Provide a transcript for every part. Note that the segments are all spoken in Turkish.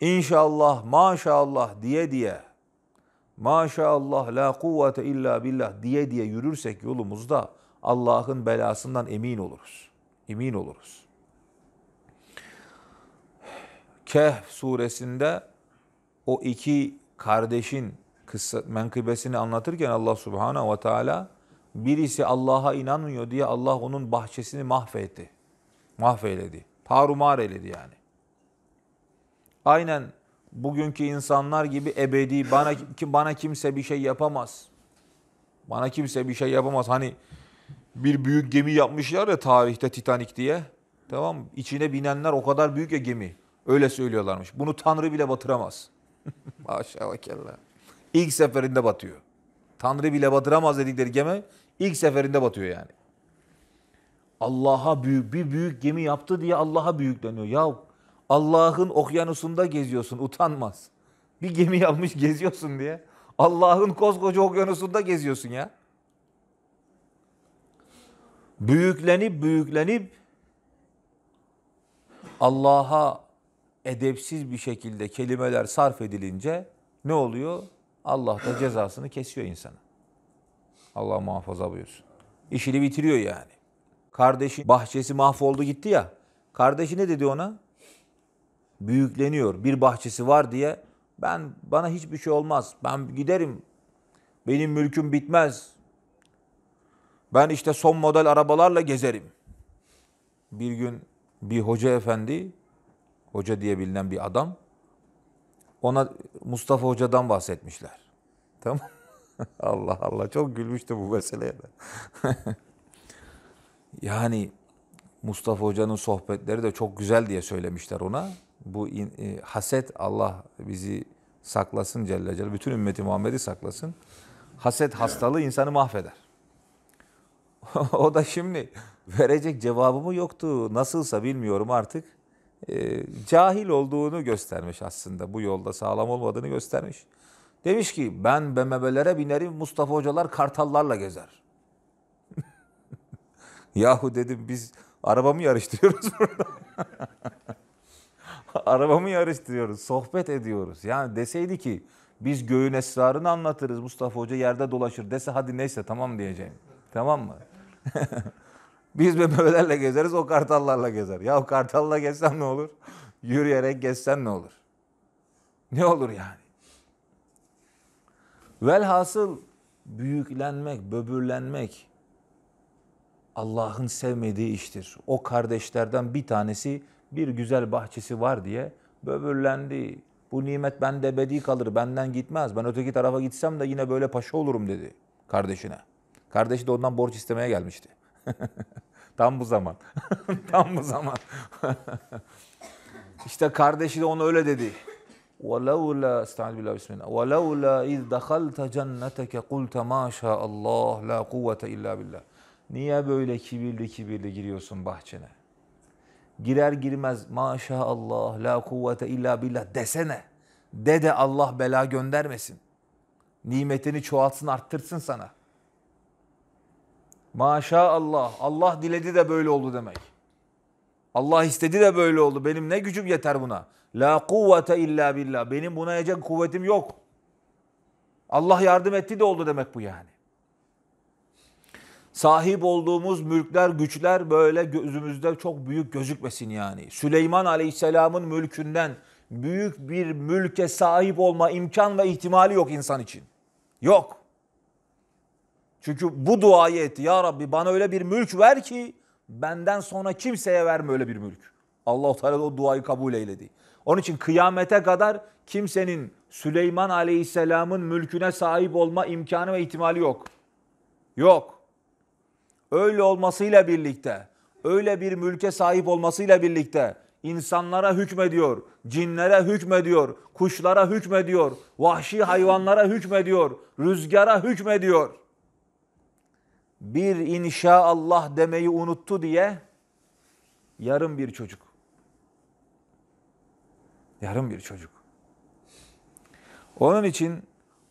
İnşallah, maşallah diye diye, maşallah la kuvvete illa billah diye diye yürürsek yolumuzda Allah'ın belasından emin oluruz. Emin oluruz. Kehf suresinde o iki kardeşin kıssa, menkıbesini anlatırken Allah subhanahu ve teala birisi Allah'a inanmıyor diye Allah onun bahçesini mahvetti. Mahveyledi. Tarumar eledi yani. Aynen bugünkü insanlar gibi ebedi bana ki bana kimse bir şey yapamaz. Bana kimse bir şey yapamaz. Hani bir büyük gemi yapmışlar ya tarihte Titanik diye. Tamam mı? İçine binenler o kadar büyük ya gemi. Öyle söylüyorlarmış. Bunu Tanrı bile batıramaz. Maşallah kella. İlk seferinde batıyor. Tanrı bile batıramaz dedikleri gemi ilk seferinde batıyor yani. Allah'a büyük bir büyük gemi yaptı diye Allah'a büyükleniyor. Ya Allah'ın okyanusunda geziyorsun utanmaz. Bir gemi yapmış geziyorsun diye. Allah'ın koskoca okyanusunda geziyorsun ya. Büyüklenip büyüklenip Allah'a edepsiz bir şekilde kelimeler sarf edilince ne oluyor? Allah da cezasını kesiyor insanı. Allah muhafaza buyursun. İşini bitiriyor yani. Kardeşi bahçesi mahvoldu gitti ya. Kardeşi ne dedi ona? büyükleniyor. Bir bahçesi var diye ben bana hiçbir şey olmaz. Ben giderim. Benim mülküm bitmez. Ben işte son model arabalarla gezerim. Bir gün bir hoca efendi, hoca diye bilinen bir adam, ona Mustafa Hoca'dan bahsetmişler. Tamam Allah Allah çok gülmüştü bu meseleye de. yani Mustafa Hoca'nın sohbetleri de çok güzel diye söylemişler ona bu e, haset Allah bizi saklasın Celle Celle. Bütün ümmeti Muhammed'i saklasın. Haset hastalığı insanı mahveder. o da şimdi verecek cevabımı yoktu. Nasılsa bilmiyorum artık. E, cahil olduğunu göstermiş aslında. Bu yolda sağlam olmadığını göstermiş. Demiş ki ben BMW'lere binerim Mustafa hocalar kartallarla gezer. Yahu dedim biz arabamı yarıştırıyoruz burada. arabamı yarıştırıyoruz, sohbet ediyoruz. Yani deseydi ki biz göğün esrarını anlatırız Mustafa Hoca yerde dolaşır dese hadi neyse tamam diyeceğim. Tamam mı? biz bebelerle gezeriz o kartallarla gezer. Ya kartalla gezsen ne olur? Yürüyerek gezsen ne olur? Ne olur yani? Velhasıl büyüklenmek, böbürlenmek Allah'ın sevmediği iştir. O kardeşlerden bir tanesi bir güzel bahçesi var diye böbürlendi. Bu nimet bende ebedi kalır, benden gitmez. Ben öteki tarafa gitsem de yine böyle paşa olurum dedi kardeşine. Kardeşi de ondan borç istemeye gelmişti. Tam bu zaman. Tam bu zaman. İşte kardeşi de onu öyle dedi. وَلَوْلَا استعان بالله بسم الله وَلَوْلَا اِذْ دَخَلْتَ جَنَّتَكَ قُلْتَ مَا شَاءَ اللّٰهِ لَا قُوَّةَ اِلَّا بِاللّٰهِ Niye böyle kibirli kibirli giriyorsun bahçene? girer girmez maşallah la kuvvete illa billah desene. De de Allah bela göndermesin. Nimetini çoğaltsın arttırsın sana. Maşallah Allah diledi de böyle oldu demek. Allah istedi de böyle oldu. Benim ne gücüm yeter buna. La kuvvete illa billah. Benim buna yiyecek kuvvetim yok. Allah yardım etti de oldu demek bu yani sahip olduğumuz mülkler, güçler böyle gözümüzde çok büyük gözükmesin yani. Süleyman Aleyhisselam'ın mülkünden büyük bir mülke sahip olma imkan ve ihtimali yok insan için. Yok. Çünkü bu duayı etti. Ya Rabbi bana öyle bir mülk ver ki benden sonra kimseye verme öyle bir mülk. Allah-u Teala o duayı kabul eyledi. Onun için kıyamete kadar kimsenin Süleyman Aleyhisselam'ın mülküne sahip olma imkanı ve ihtimali yok. Yok öyle olmasıyla birlikte, öyle bir mülke sahip olmasıyla birlikte insanlara hükmediyor, cinlere hükmediyor, kuşlara hükmediyor, vahşi hayvanlara hükmediyor, rüzgara hükmediyor. Bir inşaallah demeyi unuttu diye yarım bir çocuk. Yarım bir çocuk. Onun için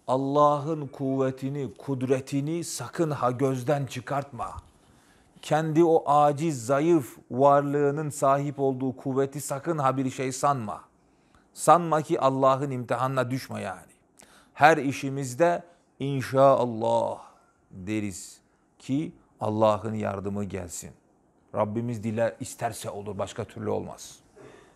Allah'ın kuvvetini, kudretini sakın ha gözden çıkartma. Kendi o aciz, zayıf varlığının sahip olduğu kuvveti sakın ha bir şey sanma. Sanma ki Allah'ın imtihanına düşme yani. Her işimizde inşallah deriz ki Allah'ın yardımı gelsin. Rabbimiz diler isterse olur başka türlü olmaz.''